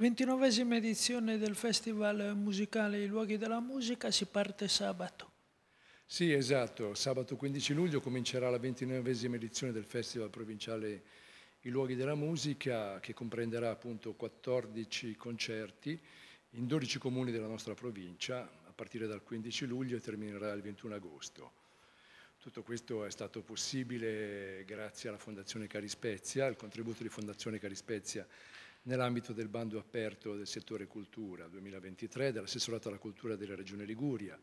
29esima edizione del Festival Musicale I Luoghi della Musica si parte sabato. Sì, esatto. Sabato 15 luglio comincerà la 29esima edizione del Festival Provinciale I Luoghi della Musica, che comprenderà appunto 14 concerti in 12 comuni della nostra provincia, a partire dal 15 luglio e terminerà il 21 agosto. Tutto questo è stato possibile grazie alla Fondazione Carispezia, al contributo di Fondazione Carispezia nell'ambito del bando aperto del settore cultura 2023 dell'assessorato alla cultura della Regione Liguria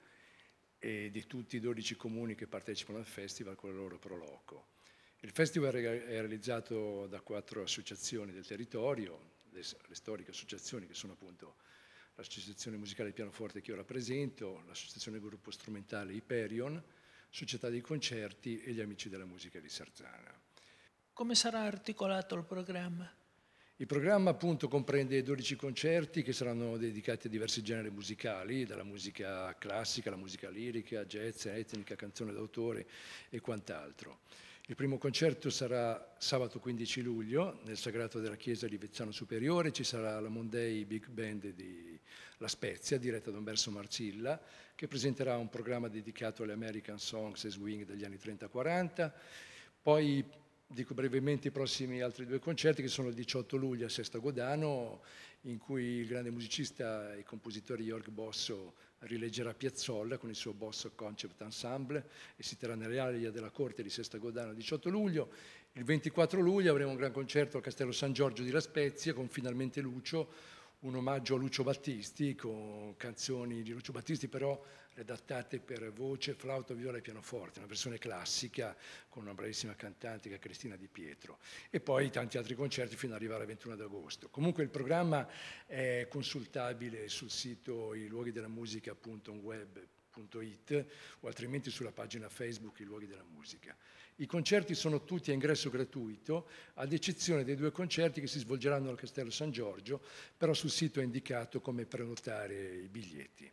e di tutti i 12 comuni che partecipano al festival con il loro proloco. Il festival è realizzato da quattro associazioni del territorio, le, le storiche associazioni che sono appunto l'Associazione Musicale Pianoforte che io rappresento, l'Associazione Gruppo Strumentale Iperion, Società dei Concerti e gli Amici della Musica di Sarzana. Come sarà articolato il programma? Il programma appunto comprende 12 concerti che saranno dedicati a diversi generi musicali, dalla musica classica, la musica lirica, jazz, etnica, canzone d'autore e quant'altro. Il primo concerto sarà sabato 15 luglio nel Sagrato della Chiesa di Vezzano Superiore, ci sarà la Monday Big Band di La Spezia, diretta da Umberto Marcilla, che presenterà un programma dedicato alle American Songs e Swing degli anni 30-40. Poi dico brevemente i prossimi altri due concerti che sono il 18 luglio a Sesto Godano in cui il grande musicista e compositore Jörg Bosso rileggerà Piazzolla con il suo Bosso Concept Ensemble e si terrà nell'area della corte di Sesto Godano il 18 luglio. Il 24 luglio avremo un gran concerto al Castello San Giorgio di La Spezia con Finalmente Lucio, un omaggio a Lucio Battisti con canzoni di Lucio Battisti però redattate per voce, flauto, viola e pianoforte, una versione classica con una bravissima cantante che è Cristina Di Pietro e poi tanti altri concerti fino ad arrivare al 21 d'agosto. Comunque il programma è consultabile sul sito iluoghi della musica.web www.luoghi.it o altrimenti sulla pagina Facebook I Luoghi della Musica. I concerti sono tutti a ingresso gratuito, ad eccezione dei due concerti che si svolgeranno al Castello San Giorgio, però sul sito è indicato come prenotare i biglietti.